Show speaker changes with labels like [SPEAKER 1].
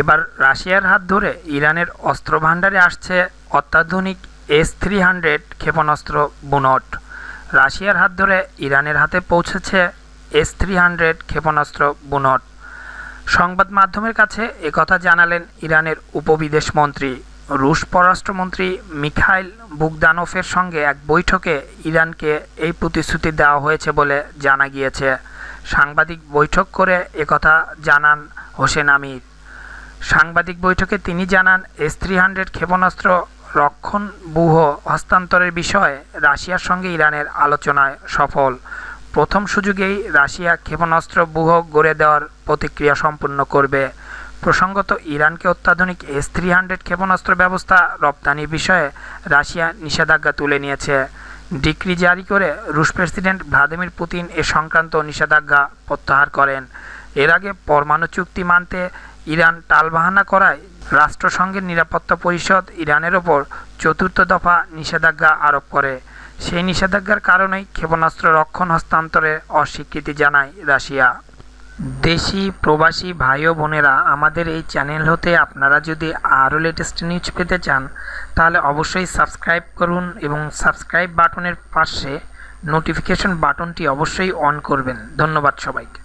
[SPEAKER 1] এবার রাশিয়ার হাত ধরে ইরানের অস্ত্র ভাণ্ডারে আসছে অত্যাধুনিক এস থ্রি হান্ড্রেড ক্ষেপণাস্ত্র বুনট রাশিয়ার হাত ধরে ইরানের হাতে পৌঁছেছে এস থ্রি হান্ড্রেড ক্ষেপণাস্ত্র বুনট সংবাদ মাধ্যমের কাছে একথা জানালেন ইরানের উপবিদেশ মন্ত্রী রুশ পররাষ্ট্রমন্ত্রী মিখাইল বুগদানোফের সঙ্গে এক বৈঠকে ইরানকে এই প্রতিশ্রুতি দেওয়া হয়েছে বলে জানা গিয়েছে সাংবাদিক বৈঠক করে একথা জানান হোসেন আমির সাংবাদিক বৈঠকে তিনি জানান এস থ্রি হান্ড্রেড ক্ষেপণাস্ত্র রক্ষণ ব্যূহ হস্তান্তরের বিষয়ে রাশিয়ার সঙ্গে ইরানের আলোচনায় সফল প্রথম সুযোগেই রাশিয়া ক্ষেপণাস্ত্র বুহ গড়ে দেওয়ার প্রতিক্রিয়া সম্পূর্ণ করবে প্রসঙ্গত ইরানকে অত্যাধুনিক এস থ্রি হান্ড্রেড ক্ষেপণাস্ত্র ব্যবস্থা রপ্তানির বিষয়ে রাশিয়া নিষেধাজ্ঞা তুলে নিয়েছে ডিক্রি জারি করে রুশ প্রেসিডেন্ট ভ্লাদিমির পুতিন এ সংক্রান্ত নিষেধাজ্ঞা প্রত্যাহার করেন এর আগে পরমাণু চুক্তি মানতে ইরান টালবাহানা করায় রাষ্ট্রসংঘের নিরাপত্তা পরিষদ ইরানের ওপর চতুর্থ দফা নিষেধাজ্ঞা আরোপ করে সেই নিষেধাজ্ঞার কারণেই ক্ষেপণাস্ত্র রক্ষণ হস্তান্তরে অস্বীকৃতি জানায় রাশিয়া দেশি প্রবাসী ভাই ও বোনেরা আমাদের এই চ্যানেল হতে আপনারা যদি আরও লেটেস্ট নিউজ পেতে চান তাহলে অবশ্যই সাবস্ক্রাইব করুন এবং সাবস্ক্রাইব বাটনের পাশে নোটিফিকেশন বাটনটি অবশ্যই অন করবেন ধন্যবাদ সবাইকে